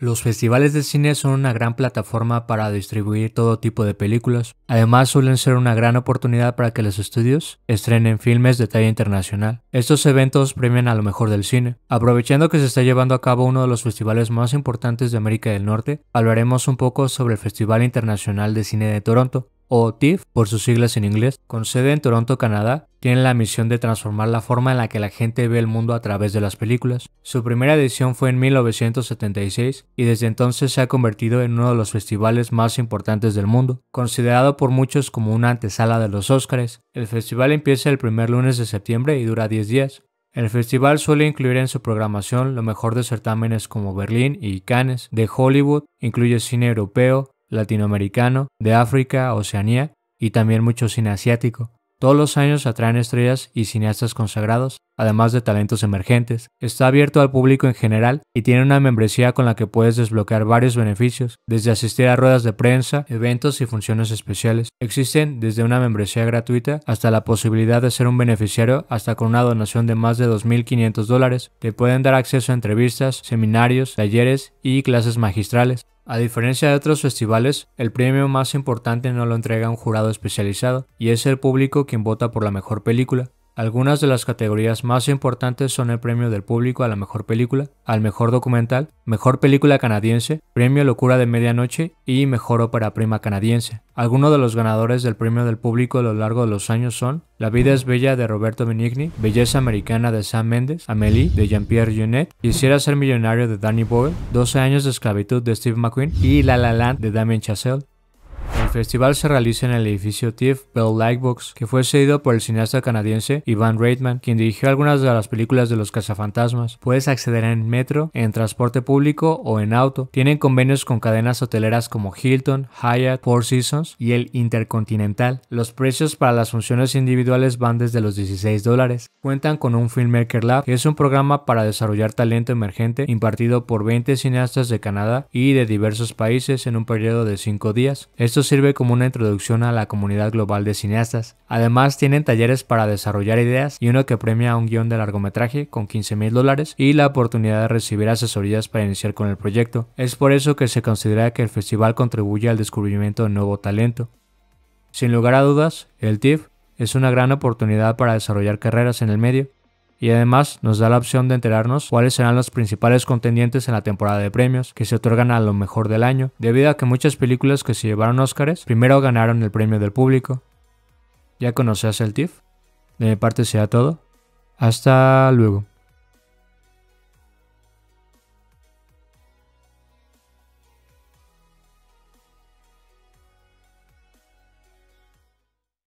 Los festivales de cine son una gran plataforma para distribuir todo tipo de películas. Además, suelen ser una gran oportunidad para que los estudios estrenen filmes de talla internacional. Estos eventos premian a lo mejor del cine. Aprovechando que se está llevando a cabo uno de los festivales más importantes de América del Norte, hablaremos un poco sobre el Festival Internacional de Cine de Toronto, o TIFF por sus siglas en inglés, con sede en Toronto, Canadá, tiene la misión de transformar la forma en la que la gente ve el mundo a través de las películas. Su primera edición fue en 1976 y desde entonces se ha convertido en uno de los festivales más importantes del mundo, considerado por muchos como una antesala de los Óscares. El festival empieza el primer lunes de septiembre y dura 10 días. El festival suele incluir en su programación lo mejor de certámenes como Berlín y Cannes, de Hollywood, incluye cine europeo, latinoamericano, de África, Oceanía y también mucho cine asiático. Todos los años atraen estrellas y cineastas consagrados, además de talentos emergentes. Está abierto al público en general y tiene una membresía con la que puedes desbloquear varios beneficios, desde asistir a ruedas de prensa, eventos y funciones especiales. Existen desde una membresía gratuita hasta la posibilidad de ser un beneficiario hasta con una donación de más de 2.500 dólares. Te pueden dar acceso a entrevistas, seminarios, talleres y clases magistrales. A diferencia de otros festivales, el premio más importante no lo entrega un jurado especializado y es el público quien vota por la mejor película, algunas de las categorías más importantes son el Premio del Público a la Mejor Película, al Mejor Documental, Mejor Película Canadiense, Premio Locura de Medianoche y Mejor Ópera Prima Canadiense. Algunos de los ganadores del Premio del Público a lo largo de los años son La vida es bella de Roberto Benigni, Belleza americana de Sam Mendes, Amélie de Jean-Pierre Jeunet, Quisiera ser millonario de Danny Boyle, 12 años de esclavitud de Steve McQueen y La La Land de Damien Chazelle. El festival se realiza en el edificio TIFF Bell Lightbox, que fue cedido por el cineasta canadiense Ivan Reitman, quien dirigió algunas de las películas de los cazafantasmas. Puedes acceder en metro, en transporte público o en auto. Tienen convenios con cadenas hoteleras como Hilton, Hyatt, Four Seasons y el Intercontinental. Los precios para las funciones individuales van desde los 16 dólares. Cuentan con un Filmmaker Lab, que es un programa para desarrollar talento emergente impartido por 20 cineastas de Canadá y de diversos países en un periodo de 5 días. Esto sirve como una introducción a la comunidad global de cineastas. Además, tienen talleres para desarrollar ideas y uno que premia un guión de largometraje con 15 mil dólares y la oportunidad de recibir asesorías para iniciar con el proyecto. Es por eso que se considera que el festival contribuye al descubrimiento de nuevo talento. Sin lugar a dudas, el TIFF es una gran oportunidad para desarrollar carreras en el medio y además nos da la opción de enterarnos cuáles serán los principales contendientes en la temporada de premios que se otorgan a lo mejor del año, debido a que muchas películas que se llevaron Óscares primero ganaron el premio del público. ¿Ya conoces el TIFF? De mi parte sea todo. Hasta luego.